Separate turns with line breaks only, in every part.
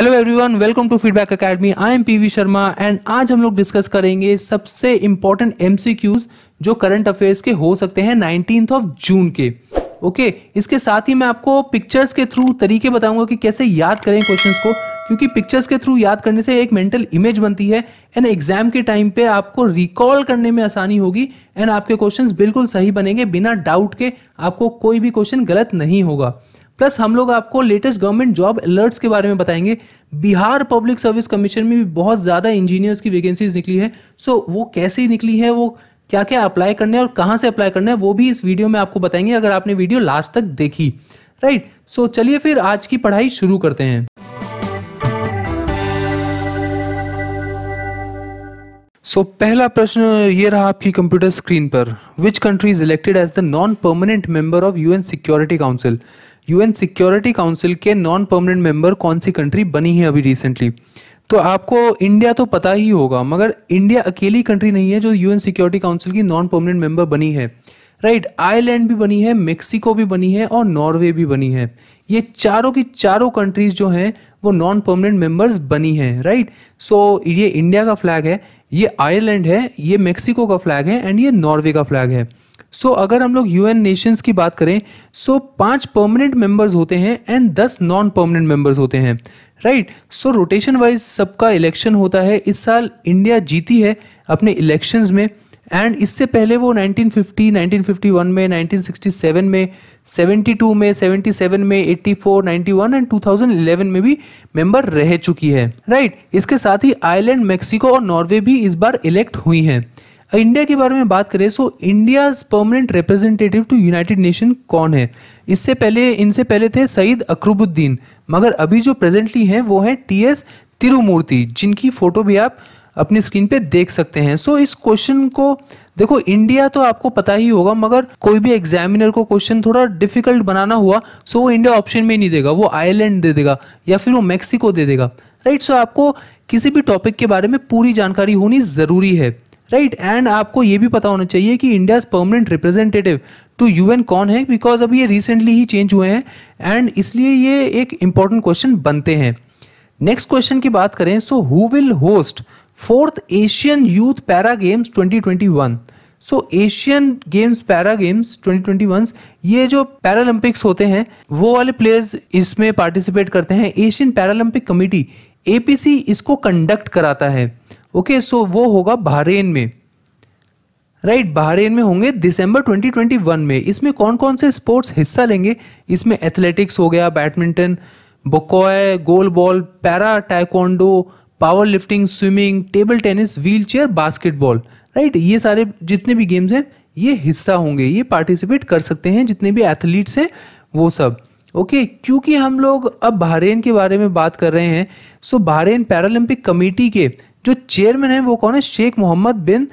Hello everyone welcome to feedback academy I am PV Sharma and आज हम लोग discuss करेंगे सबसे इंपॉर्टेंट एमसीक्यूज जो करंट अफेयर्स के हो सकते हैं नाइनटीन ऑफ जून के ओके okay, इसके साथ ही मैं आपको पिक्चर्स के थ्रू तरीके बताऊंगा कि कैसे याद करें क्वेश्चंस को क्योंकि पिक्चर्स के थ्रू याद करने से एक मेंटल इमेज बनती है एंड एग्जाम के टाइम पे आपको रिकॉल करने में आसानी होगी एंड आपके क्वेश्चंस बिल्कुल सही बनेंगे बिना डाउट के आपको कोई भी क्वेश्चन गलत नहीं होगा प्लस हम लोग आपको लेटेस्ट गवर्नमेंट जॉब अलर्ट्स के बारे में बताएंगे बिहार पब्लिक सर्विस कमीशन में भी बहुत ज़्यादा इंजीनियर्स की वैकेंसीज निकली है सो वो कैसे निकली है वो क्या क्या अप्लाई करने है और कहाँ से अप्लाई करना है वो भी इस वीडियो में आपको बताएंगे अगर आपने वीडियो लास्ट तक देखी राइट सो चलिए फिर आज की पढ़ाई शुरू करते हैं सो so, पहला प्रश्न ये रहा आपकी कंप्यूटर स्क्रीन पर which country is elected as the non permanent member of UN security council UN security council के नॉन परमानेंट मेंबर कौन सी कंट्री बनी है अभी रिसेंटली तो आपको इंडिया तो पता ही होगा मगर इंडिया अकेली कंट्री नहीं है जो यूएन सिक्योरिटी काउंसिल की नॉन परमानेंट मेंबर बनी है राइट right, आयरलैंड भी बनी है मेक्सिको भी बनी है और नॉर्वे भी बनी है ये चारों की चारों कंट्रीज जो हैं वो नॉन परमानेंट मेंबर्स बनी हैं राइट सो ये इंडिया का फ्लैग है ये आयरलैंड है ये मेक्सिको का फ्लैग है एंड ये नॉर्वे का फ्लैग है सो so, अगर हम लोग एन नेशंस की बात करें सो so, पांच परमानेंट मेंबर्स होते हैं एंड दस नॉन परमानेंट मेंबर्स होते हैं राइट सो रोटेशन वाइज सबका इलेक्शन होता है इस साल इंडिया जीती है अपने इलेक्शंस में एंड इससे पहले वो 1950, 1951 में 1967 में 72 में 77 में 84, 91 एंड 2011 में भी मेंबर रह चुकी है राइट right? इसके साथ ही आयरलैंड मैक्सिको और नॉर्वे भी इस बार इलेक्ट हुई हैं इंडिया के बारे में बात करें so India permanent representative to United Nation कौन है इससे पहले इनसे पहले थे सईद अकरुबुद्दीन मगर अभी जो प्रेजेंटली हैं वो है टी एस तिरुमूर्ति जिनकी फ़ोटो भी आप अपनी स्क्रीन पे देख सकते हैं सो so, इस क्वेश्चन को देखो इंडिया तो आपको पता ही होगा मगर कोई भी एग्जामिनर को क्वेश्चन थोड़ा डिफिकल्ट बनाना हुआ सो so वो इंडिया ऑप्शन में ही नहीं देगा वो आयरलैंड दे देगा या फिर वो मैक्सिको दे देगा राइट right? सो so, आपको किसी भी टॉपिक के बारे में पूरी जानकारी होनी ज़रूरी है राइट एंड आपको ये भी पता होना चाहिए कि India permanent representative to U कौन है बिकॉज अब ये रिसेंटली ही चेंज हुए हैं एंड इसलिए ये एक इम्पॉर्टेंट क्वेश्चन बनते हैं नेक्स्ट क्वेश्चन की बात करें so who will host fourth Asian youth para games 2021 so Asian games para games 2021 ये जो पैरालंपिक्स होते हैं वो वाले प्लेयर्स इसमें पार्टिसिपेट करते हैं एशियन पैरालंपिक कमेटी एपीसी इसको कंडक्ट कराता है ओके सो वो होगा बहरेन में राइट right, बहरेन में होंगे दिसंबर 2021 में इसमें कौन कौन से स्पोर्ट्स हिस्सा लेंगे इसमें एथलेटिक्स हो गया badminton boccia goal ball para taekwondo power lifting swimming table tennis wheel chair basketball right ये सारे जितने भी गेम्स हैं ये हिस्सा होंगे ये पार्टिसिपेट कर सकते हैं जितने भी एथलीट्स हैं वो सब ओके okay, क्योंकि हम लोग अब बहरेन के बारे में बात कर रहे हैं सो बहरेन पैरालंपिक कमेटी के जो चेयरमैन है वो कौन है Sheikh Mohammed bin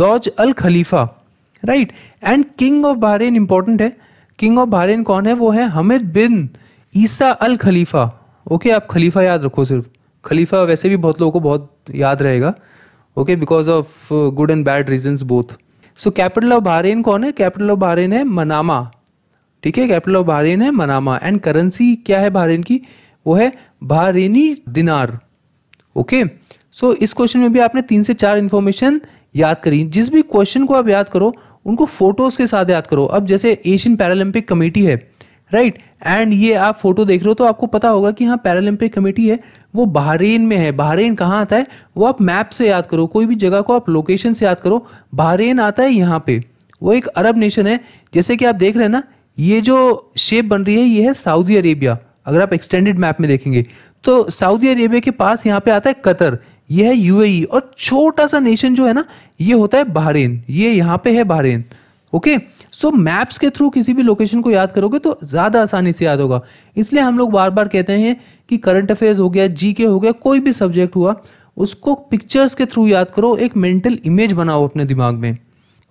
Daij Al Khalifa right and king of Bahrain important है किंग ऑफ बहरीन कौन है वो है हमिद बिन ईसा अल खलीफा ओके आप खलीफा याद रखो सिर्फ खलीफा वैसे भी बहुत लोगों को बहुत याद रहेगा okay because of good and bad reason both so capital of Bahrain कौन है कैपिटल ऑफ बहरीन है मनामा ठीक है कैपिटल ऑफ बहरीन है मनामा एंड करेंसी क्या है बहरीन की वो है Bahraini dinar okay okay? So so, इस क्वेश्चन में भी आपने तीन से चार इन्फॉर्मेशन याद करी जिस भी क्वेश्चन को आप याद करो उनको फोटोज के साथ याद करो अब जैसे एशियन पैरालंपिक कमेटी है राइट right? एंड ये आप फोटो देख रहे हो तो आपको पता होगा कि हाँ पैरालंपिक कमेटी है वो बहरेन में है बहरेन कहाँ आता है वो आप मैप से याद करो कोई भी जगह को आप लोकेशन से याद करो बहरेन आता है यहाँ पे वो एक अरब नेशन है जैसे कि आप देख रहे हैं ना ये जो शेप बन रही है ये है सऊदी अरेबिया अगर आप एक्सटेंडेड मैप में देखेंगे तो सऊदी अरेबिया के पास यहाँ पे आता है कतर ये है यूएई और छोटा सा नेशन जो है ना ये होता है बहरेन ये यहाँ पे है बहरेन ओके सो मैप्स के थ्रू किसी भी लोकेशन को याद करोगे तो ज़्यादा आसानी से याद होगा इसलिए हम लोग बार बार कहते हैं कि करंट अफेयर्स हो गया जी हो गया कोई भी सब्जेक्ट हुआ उसको पिक्चर्स के थ्रू याद करो एक मेंटल इमेज बनाओ अपने दिमाग में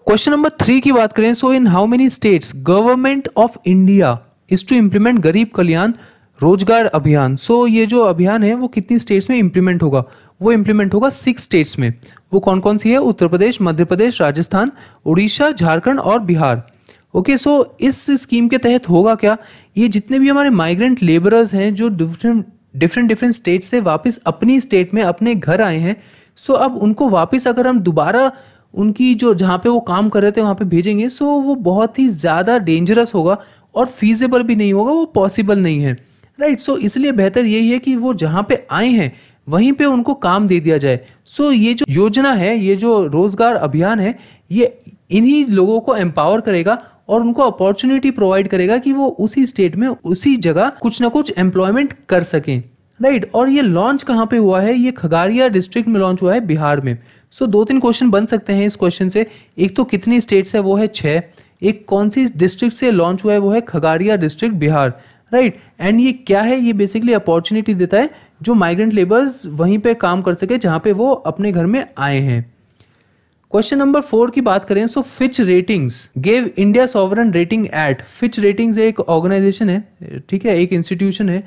क्वेश्चन नंबर थ्री की बात करें so in how many states government of India is to implement Garib Kalyan रोजगार अभियान सो so, ये जो अभियान है वो कितनी स्टेट्स में इंप्लीमेंट होगा वो इम्प्लीमेंट होगा सिक्स स्टेट्स में वो कौन कौन सी है उत्तर प्रदेश मध्य प्रदेश राजस्थान उड़ीसा झारखंड और Bihar okay okay, so so इस स्कीम के तहत होगा क्या ये जितने भी हमारे माइग्रेंट लेबरर्स हैं जो डिफरेंट डिफरेंट डिफरेंट स्टेट से वापस अपनी स्टेट में अपने घर आए हैं सो so अब उनको वापस अगर हम दोबारा उनकी जो जहाँ पे वो काम कर रहे थे वहाँ पे भेजेंगे सो so वो बहुत ही ज़्यादा डेंजरस होगा और फीजेबल भी नहीं होगा वो पॉसिबल नहीं है राइट right, सो so इसलिए बेहतर यही है कि वो जहाँ पे आए हैं वहीं पे उनको काम दे दिया जाए सो so, ये जो योजना है ये जो रोजगार अभियान है ये इन्हीं लोगों को एम्पावर करेगा और उनको अपॉर्चुनिटी प्रोवाइड करेगा कि वो उसी स्टेट में उसी जगह कुछ ना कुछ एम्प्लॉयमेंट कर सकें राइट right. और ये लॉन्च कहाँ पे हुआ है ये खगारिया डिस्ट्रिक्ट में लॉन्च हुआ है बिहार में सो so, दो तीन क्वेश्चन बन सकते हैं इस क्वेश्चन से एक तो कितनी स्टेट्स है वो है छः एक कौन सी डिस्ट्रिक्ट से लॉन्च हुआ है वो है Khagaria district Bihar right right? And ये क्या है ये बेसिकली अपॉर्चुनिटी देता है जो माइग्रेंट लेबर्स वहीं पे काम कर सके जहां पे वो अपने घर में आए हैं क्वेश्चन नंबर फोर की बात करें so Fitch ratings gave India sovereign rating at Fitch ratings एक ऑर्गेनाइजेशन है ठीक है एक इंस्टीट्यूशन है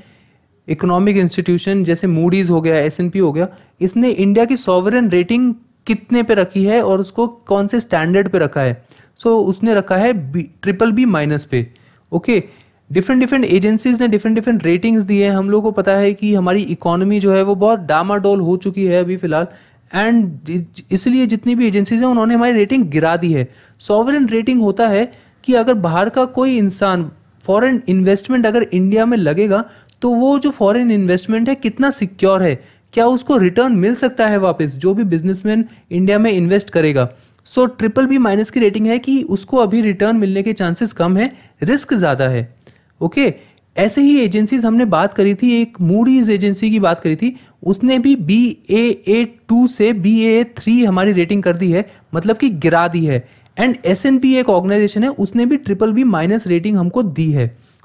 इकोनॉमिक इंस्टीट्यूशन जैसे मूडीज हो गया एस हो गया इसने इंडिया की सॉवरन रेटिंग कितने पे रखी है और उसको कौन से स्टैंडर्ड पे रखा है सो so, उसने रखा है बी ट्रिपल बी माइनस पे okay okay? Different different agencies ने डिफरेंट डिफरेंट रेटिंग्स दी है हम लोग को पता है कि हमारी इकोनॉमी जो है वो बहुत डामाडोल हो चुकी है अभी फिलहाल एंड इसलिए जितनी भी एजेंसीज हैं उन्होंने हमारी रेटिंग गिरा दी है सॉवरन रेटिंग होता है कि अगर बाहर का कोई इंसान फॉरेन इन्वेस्टमेंट अगर इंडिया में लगेगा तो वो जो फॉरेन इन्वेस्टमेंट है कितना सिक्योर है क्या उसको रिटर्न मिल सकता है वापस जो भी बिजनेसमैन इंडिया में इन्वेस्ट करेगा सो ट्रिपल बी माइनस की रेटिंग है कि उसको अभी रिटर्न मिलने के चांसेस कम है रिस्क ज़्यादा है ओके ऐसे ही एजेंसीज हमने बात करी थी एक मूडीज एजेंसी की बात करी थी उसने भी बी ए ए टू से बी ए थ्री हमारी रेटिंग कर दी है मतलब कि गिरा दी है एंड एस एन पी एक ऑर्गेनाइजेशन है उसने भी ट्रिपल बी माइनस रेटिंग हमको दी है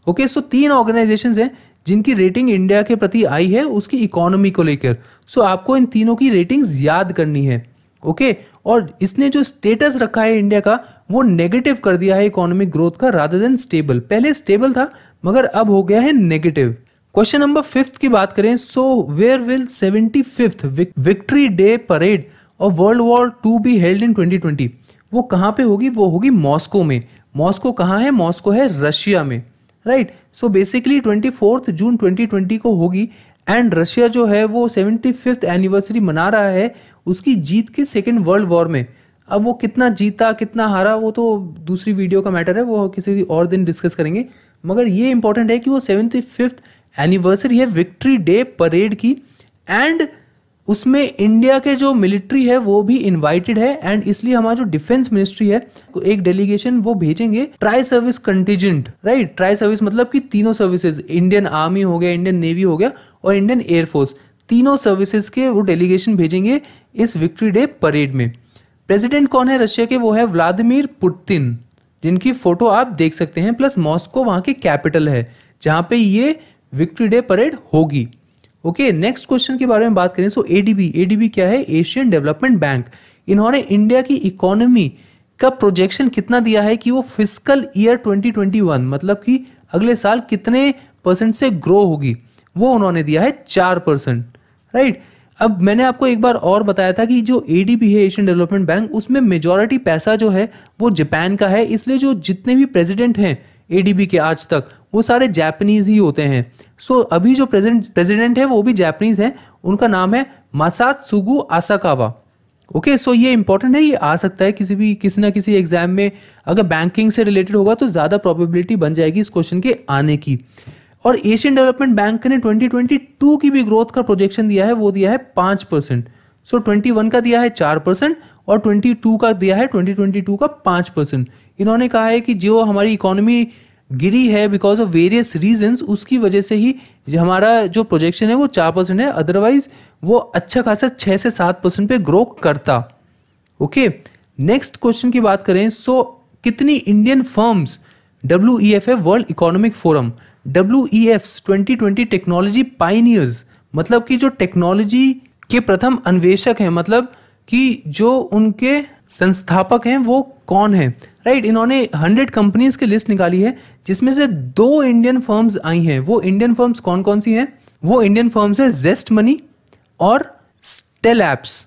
ओके okay, सो so तीन ऑर्गेनाइजेशन हैं जिनकी रेटिंग इंडिया के प्रति आई है उसकी इकोनॉमी को लेकर सो so आपको इन तीनों की रेटिंग याद करनी है ओके okay? और इसने जो स्टेटस रखा है इंडिया का वो नेगेटिव कर दिया है इकोनॉमिक ग्रोथ का रादर देन स्टेबल पहले स्टेबल था मगर अब हो गया है नेगेटिव क्वेश्चन नंबर फिफ्थ की बात करें so where will seventy fifth victory day parade और world war two be held in 2020 वो कहाँ पे होगी वो होगी मॉस्को में मॉस्को कहाँ है मॉस्को है रशिया में right so basically twenty fourth June 2020 को होगी एंड रशिया जो है वो सेवेंटी फिफ्थ एनिवर्सरी मना रहा है उसकी जीत के सेकेंड वर्ल्ड वॉर में अब वो कितना जीता कितना हारा वो तो दूसरी वीडियो का मैटर है वो किसी और दिन डिस्कस करेंगे मगर ये इंपॉर्टेंट है कि वो सेवेंटी फिफ्थ एनिवर्सरी है विक्ट्री डे परेड की एंड उसमें इंडिया के जो मिलिट्री है वो भी इनवाइटेड है एंड इसलिए हमारा जो डिफेंस मिनिस्ट्री है तो एक डेलीगेशन वो भेजेंगे tri service contingent right tri service मतलब कि तीनों सर्विसेज इंडियन आर्मी हो गया इंडियन नेवी हो गया और इंडियन एयरफोर्स तीनों सर्विसेज के वो डेलीगेशन भेजेंगे इस विक्ट्री डे परेड में प्रेसिडेंट कौन है रशिया के वो है व्लादिमिर पुतिन जिनकी फोटो आप देख सकते हैं प्लस मॉस्को वहाँ की कैपिटल है जहाँ पे ये विक्ट्री डे परेड होगी ओके नेक्स्ट क्वेश्चन के बारे में बात करें सो एडीबी एडीबी क्या है एशियन डेवलपमेंट बैंक इन्होंने इंडिया की इकोनॉमी का प्रोजेक्शन कितना दिया है कि वो फिजिकल ईयर 2021 मतलब कि अगले साल कितने परसेंट से ग्रो होगी वो उन्होंने दिया है चार परसेंट राइट right? अब मैंने आपको एक बार और बताया था कि जो ए डी बी है एशियन डेवलपमेंट बैंक उसमें मेजोरिटी पैसा जो है वो जापान का है इसलिए जो जितने भी प्रेसिडेंट हैं ए डी बी के आज तक वो सारे जापानीज ही होते हैं सो so, अभी जो प्रेजेंट प्रेजिडेंट है वो भी जापानीज हैं उनका नाम है मासाद सुगु आसाकावा ओके सो ये इंपॉर्टेंट है ये आ सकता है किसी भी किसी ना किसी एग्जाम में अगर बैंकिंग से रिलेटेड होगा तो ज़्यादा प्रॉबिलिटी बन जाएगी इस क्वेश्चन के आने की और एशियन डेवलपमेंट बैंक ने 2022 की भी ग्रोथ का प्रोजेक्शन दिया है वो दिया है पांच परसेंट सो ट्वेंटी वन का दिया है चार परसेंट और ट्वेंटी टू का दिया है ट्वेंटी ट्वेंटी का पांच परसेंट इन्होंने कहा है कि जो हमारी इकोनॉमी गिरी है बिकॉज ऑफ वेरियस रीजन उसकी वजह से ही हमारा जो प्रोजेक्शन है वो चार परसेंट है अदरवाइज वो अच्छा खासा छः से सात परसेंट पे ग्रो करता ओके नेक्स्ट क्वेश्चन की बात करें सो so, कितनी Indian firms W E F है world economic forum W E F twenty twenty technology pioneers मतलब कि जो टेक्नोलॉजी के प्रथम अन्वेषक हैं मतलब कि जो उनके संस्थापक हैं वो कौन है राइट right, इन्होंने हंड्रेड कंपनीज की लिस्ट निकाली है जिसमें से दो इंडियन फर्म्स आई हैं वो इंडियन फर्म्स कौन कौन सी हैं वो इंडियन फर्म्स है जेस्ट मनी और Stelapps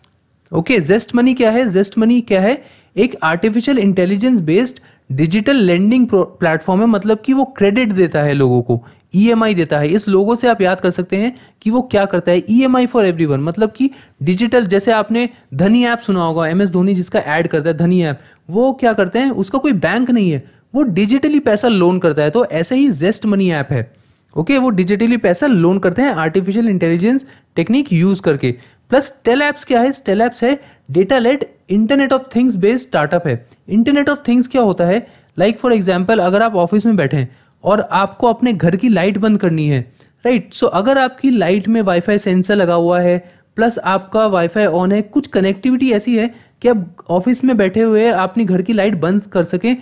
okay Zest Money क्या है जेस्ट मनी क्या है एक artificial intelligence based digital lending platform है मतलब कि वो क्रेडिट देता है लोगों को ई e देता है इस लोगों से आप याद कर सकते हैं कि वो क्या करता है E M I for every मतलब कि डिजिटल जैसे आपने धनी ऐप सुना होगा एम एस धोनी जिसका ऐड करता है धनी ऐप वो क्या करते हैं उसका कोई बैंक नहीं है वो डिजिटली पैसा लोन करता है तो ऐसे ही जेस्ट मनी ऐप है ओके okay, वो डिजिटली पैसा लोन करते हैं आर्टिफिशियल इंटेलिजेंस टेक्निक यूज करके प्लस टेल ऐप्स क्या है टेल ऐप्स है data led internet of things based startup है इंटरनेट ऑफ थिंग्स क्या होता है लाइक फॉर एग्जाम्पल अगर आप ऑफिस में बैठे और आपको अपने घर की लाइट बंद करनी है राइट right? सो so, अगर आपकी लाइट में वाईफाई सेंसर लगा हुआ है प्लस आपका वाईफाई ऑन है कुछ कनेक्टिविटी ऐसी है कि आप ऑफिस में बैठे हुए अपनी घर की लाइट बंद कर सकें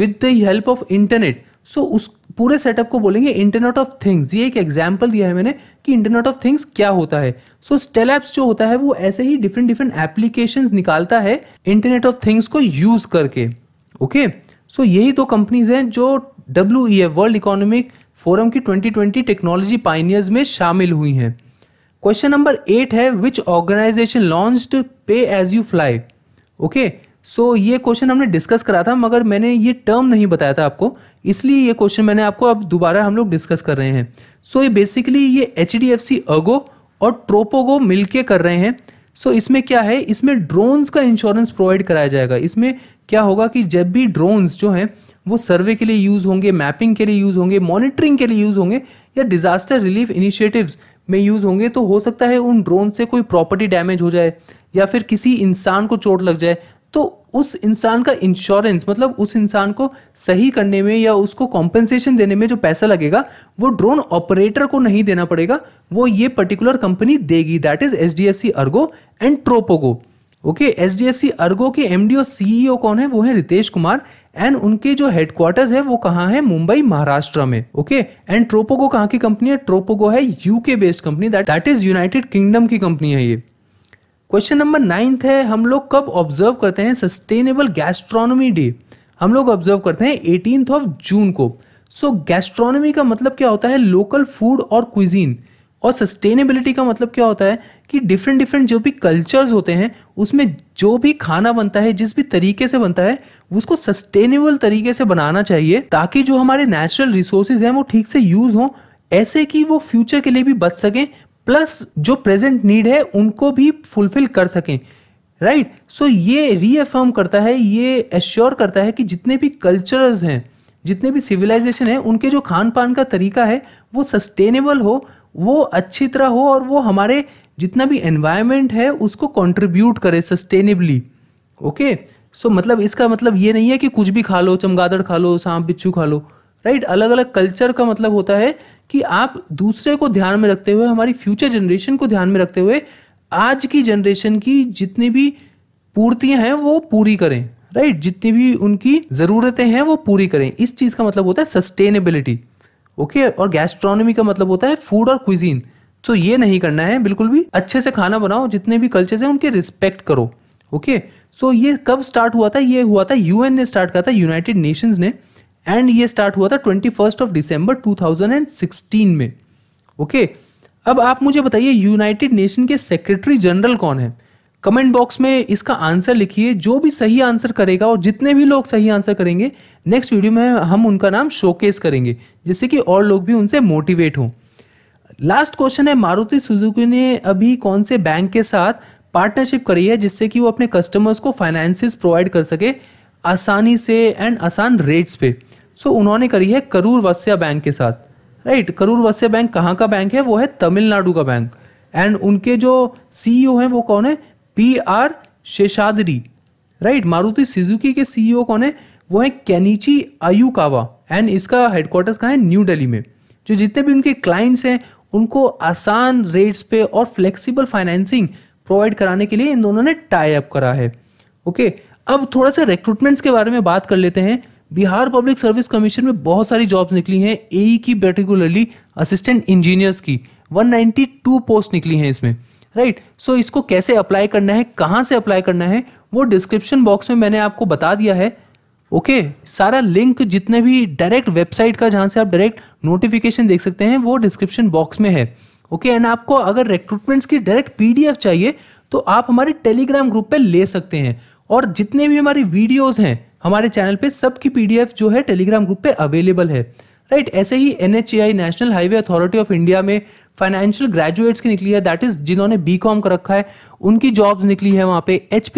with the help of internet so उस पूरे सेटअप को बोलेंगे इंटरनेट ऑफ थिंग्स ये एक एग्जाम्पल दिया है मैंने कि इंटरनेट ऑफ थिंग्स क्या होता है सो स्टेल एप्स जो होता है वो ऐसे ही डिफरेंट डिफरेंट एप्लीकेशन निकालता है इंटरनेट ऑफ थिंग्स को यूज करके ओके okay? सो so, यही दो कंपनीज हैं जो W E F world economic forum की 2020 टेक्नोलॉजी पाइनियर्स में शामिल हुई हैं क्वेश्चन नंबर एट है which organisation launched pay as you fly okay so so, ये क्वेश्चन हमने डिस्कस करा था मगर मैंने ये टर्म नहीं बताया था आपको इसलिए ये क्वेश्चन मैंने आपको अब दोबारा हम लोग डिस्कस कर रहे हैं सो so, ये बेसिकली ये H D F C Ergo और ट्रोपोगो मिलके कर रहे हैं सो so, इसमें क्या है इसमें ड्रोन्स का इंश्योरेंस प्रोवाइड कराया जाएगा इसमें क्या होगा कि जब भी ड्रोन्स जो हैं वो सर्वे के लिए यूज़ होंगे मैपिंग के लिए यूज़ होंगे मॉनिटरिंग के लिए यूज़ होंगे या डिज़ास्टर रिलीफ इनिशिएटिव्स में यूज़ होंगे तो हो सकता है उन ड्रोन से कोई प्रॉपर्टी डैमेज हो जाए या फिर किसी इंसान को चोट लग जाए तो उस इंसान का इंश्योरेंस मतलब उस इंसान को सही करने में या उसको कॉम्पेंसेशन देने में जो पैसा लगेगा वो ड्रोन ऑपरेटर को नहीं देना पड़ेगा वो ये पर्टिकुलर कंपनी देगी that is H D F C Ergo and Tropogo okay H D F C Ergo के एम डी और सीईओ कौन है वो है रितेश कुमार एंड उनके जो हेडक्वार्टर्स है वो कहाँ है मुंबई महाराष्ट्र में ओके एंड ट्रोपोगो कहाँ की कंपनी है ट्रोपोगो है UK based company that is United Kingdom की कंपनी है ये क्वेश्चन नंबर नाइन्थ है हम लोग कब ऑब्जर्व करते हैं सस्टेनेबल गैस्ट्रोनॉमी डे हम लोग ऑब्जर्व करते हैं एटीन ऑफ जून को सो so, गैस्ट्रोनॉमी का मतलब क्या होता है लोकल फूड और क्विजीन और सस्टेनेबिलिटी का मतलब क्या होता है कि डिफरेंट डिफरेंट जो भी कल्चर्स होते हैं उसमें जो भी खाना बनता है जिस भी तरीके से बनता है उसको सस्टेनेबल तरीके से बनाना चाहिए ताकि जो हमारे नेचुरल रिसोर्सेज हैं वो ठीक से यूज़ हों ऐसे कि वो फ्यूचर के लिए भी बच सकें प्लस जो प्रेजेंट नीड है उनको भी फुलफिल कर सकें राइट right? सो so, ये रीअफर्म करता है ये एश्योर करता है कि जितने भी कल्चर्स हैं जितने भी सिविलाइजेशन हैं उनके जो खान पान का तरीका है वो सस्टेनेबल हो वो अच्छी तरह हो और वो हमारे जितना भी एनवायरनमेंट है उसको कंट्रीब्यूट करे सस्टेनेबली ओके सो मतलब इसका मतलब ये नहीं है कि कुछ भी खा लो चमगादड़ खा लो सांप बिच्छू खा लो राइट अलग अलग कल्चर का मतलब होता है कि आप दूसरे को ध्यान में रखते हुए हमारी फ्यूचर जनरेशन को ध्यान में रखते हुए आज की जनरेशन की जितनी भी पूर्तियां हैं वो पूरी करें राइट जितनी भी उनकी ज़रूरतें हैं वो पूरी करें इस चीज़ का मतलब होता है सस्टेनेबिलिटी ओके okay? और गैस्ट्रोनॉमी का मतलब होता है फूड और क्विजीन तो ये नहीं करना है बिल्कुल भी अच्छे से खाना बनाओ जितने भी कल्चर्स हैं उनके रिस्पेक्ट करो ओके okay? सो so ये कब स्टार्ट हुआ था ये हुआ था यूएन ने स्टार्ट करा था यूनाइटेड नेशंस ने एंड ये स्टार्ट हुआ था twenty first of December two thousand and sixteen में ओके okay? अब आप मुझे बताइए यूनाइटेड नेशन के सेक्रेटरी जनरल कौन है कमेंट बॉक्स में इसका आंसर लिखिए जो भी सही आंसर करेगा और जितने भी लोग सही आंसर करेंगे नेक्स्ट वीडियो में हम उनका नाम शोकेस करेंगे जिससे कि और लोग भी उनसे मोटिवेट हों लास्ट क्वेश्चन है मारुति सुजुकी ने अभी कौन से बैंक के साथ पार्टनरशिप करी है जिससे कि वो अपने कस्टमर्स को फाइनेंसिस प्रोवाइड कर सके आसानी से एंड आसान रेट्स पे सो उन्होंने करी है करूर वस्या बैंक के साथ राइट करूर वस्या बैंक कहाँ का बैंक है वो है तमिलनाडु का बैंक एंड उनके जो सी e हैं वो कौन है P R Seshadri right Maruti Suzuki के सीईओ e कौन है वो है कैनीची आयुकावा एंड इसका हेडक्वार्टर्स कहाँ है न्यू दिल्ली में जो जितने भी उनके क्लाइंट्स हैं उनको आसान रेट्स पे और फ्लेक्सिबल फाइनेंसिंग प्रोवाइड कराने के लिए इन दोनों ने टाई अप करा है ओके okay, अब थोड़ा सा रिक्रूटमेंट्स के बारे में बात कर लेते हैं बिहार पब्लिक सर्विस कमीशन में बहुत सारी जॉब्स निकली हैं ए e की पर्टिकुलरली असिस्टेंट इंजीनियर्स की 192 पोस्ट निकली हैं इसमें राइट right? सो so, इसको कैसे अप्लाई करना है कहाँ से अप्लाई करना है वो डिस्क्रिप्शन बॉक्स में मैंने आपको बता दिया है ओके okay, सारा लिंक जितने भी डायरेक्ट वेबसाइट का जहाँ से आप डायरेक्ट नोटिफिकेशन देख सकते हैं वो डिस्क्रिप्शन बॉक्स में है ओके okay, एंड आपको अगर रिक्रूटमेंट्स की डायरेक्ट पी चाहिए तो आप हमारे टेलीग्राम ग्रुप पर ले सकते हैं और जितने भी हमारी वीडियोज़ हैं हमारे चैनल पे सबकी पीडीएफ जो है टेलीग्राम ग्रुप पे अवेलेबल है राइट ऐसे ही N National Highway Authority of India में फाइनेंशियल ग्रेजुएट्स की निकली है दैट इज जिन्होंने बी कॉम कर रखा है उनकी जॉब्स निकली है वहाँ पे एच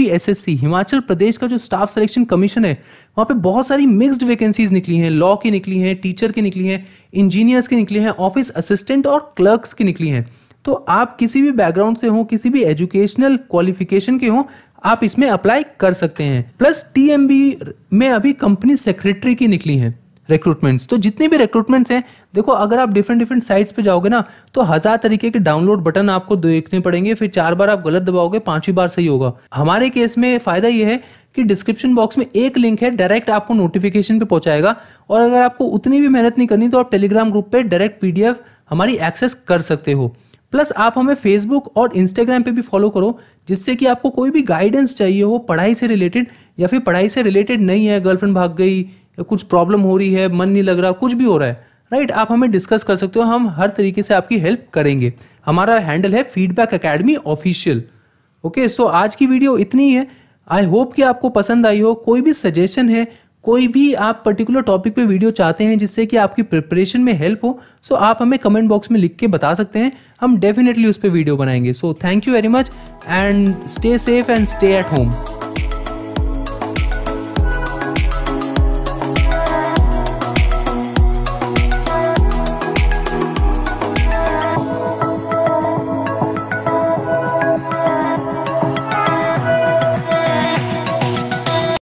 हिमाचल प्रदेश का जो स्टाफ सिलेक्शन कमीशन है वहाँ पे बहुत सारी मिक्स्ड वैकेंसीज निकली हैं लॉ की निकली हैं टीचर की निकली हैं इंजीनियर्स की निकली हैं ऑफिस असिस्टेंट और क्लर्क्स की निकली हैं तो आप किसी भी बैकग्राउंड से हों किसी भी एजुकेशनल क्वालिफिकेशन के हों आप इसमें अप्लाई कर सकते हैं प्लस टीएमबी में अभी कंपनी सेक्रेटरी की निकली है रिक्रूटमेंट्स तो जितने भी रिक्रूटमेंट्स हैं देखो अगर आप डिफरेंट डिफरेंट साइट्स पे जाओगे ना तो हज़ार तरीके के डाउनलोड बटन आपको देखने पड़ेंगे फिर चार बार आप गलत दबाओगे पांचवी बार सही होगा हमारे केस में फ़ायदा यह है कि डिस्क्रिप्शन बॉक्स में एक लिंक है डायरेक्ट आपको नोटिफिकेशन पे पहुंचाएगा और अगर आपको उतनी भी मेहनत नहीं करनी तो आप टेलीग्राम ग्रुप पे डायरेक्ट पीडीएफ हमारी एक्सेस कर सकते हो प्लस आप हमें फेसबुक और इंस्टाग्राम पे भी फॉलो करो जिससे कि आपको कोई भी गाइडेंस चाहिए हो पढ़ाई से रिलेटेड या फिर पढ़ाई से रिलेटेड नहीं है गर्लफ्रेंड भाग गई या कुछ प्रॉब्लम हो रही है मन नहीं लग रहा कुछ भी हो रहा है राइट आप हमें डिस्कस कर सकते हो हम हर तरीके से आपकी हेल्प करेंगे हमारा हैंडल है feedback academy official okay so आज की वीडियो इतनी है आई होप कि आपको पसंद आई हो कोई भी सजेशन है कोई भी आप पर्टिकुलर टॉपिक पे वीडियो चाहते हैं जिससे कि आपकी प्रिपरेशन में हेल्प हो सो आप हमें कमेंट बॉक्स में लिख के बता सकते हैं हम डेफिनेटली उस पर वीडियो बनाएंगे so thank you very much and stay safe and stay at home